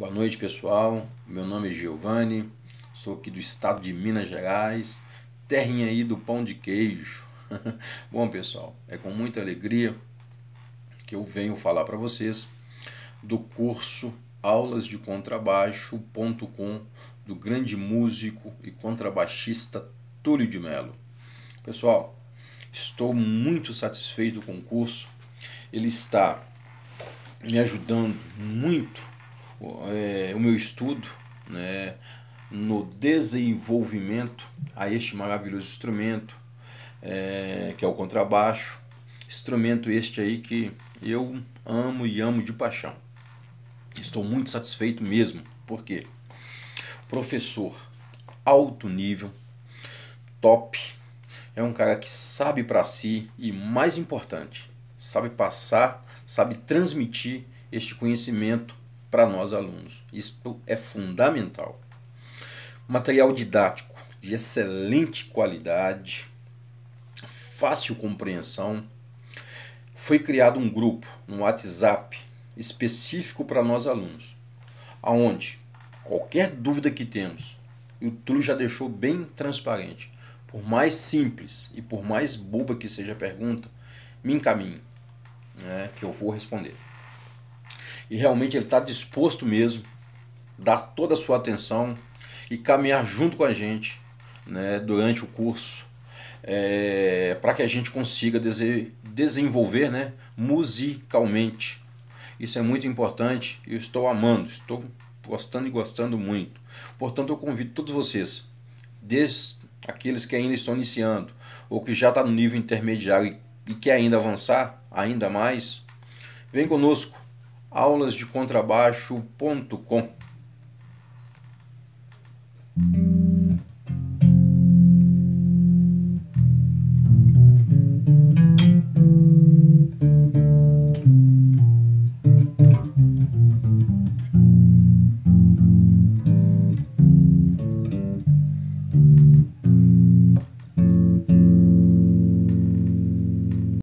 Boa noite, pessoal. Meu nome é Giovanni, sou aqui do estado de Minas Gerais, terrinha aí do pão de queijo. Bom, pessoal, é com muita alegria que eu venho falar para vocês do curso Aulas de Contrabaixo.com do grande músico e contrabaixista Túlio de Melo. Pessoal, estou muito satisfeito com o curso. Ele está me ajudando muito é, o meu estudo né, no desenvolvimento a este maravilhoso instrumento, é, que é o contrabaixo. Instrumento este aí que eu amo e amo de paixão. Estou muito satisfeito mesmo, porque professor alto nível, top, é um cara que sabe para si e mais importante, sabe passar, sabe transmitir este conhecimento para nós alunos. Isto é fundamental. Material didático de excelente qualidade, fácil compreensão. Foi criado um grupo no um WhatsApp específico para nós alunos, aonde qualquer dúvida que temos, o Túlio já deixou bem transparente, por mais simples e por mais boba que seja a pergunta, me encaminhe, né, que eu vou responder e realmente ele está disposto mesmo dar toda a sua atenção e caminhar junto com a gente né, durante o curso é, eh, para que a gente consiga desenvolver né, musicalmente. Isso é muito importante e eu estou amando, estou gostando e gostando muito. Portanto, eu convido todos vocês, desde aqueles que ainda estão iniciando ou que já está no nível intermediário e quer ainda avançar ainda mais, vem conosco aulasdecontrabaixo.com.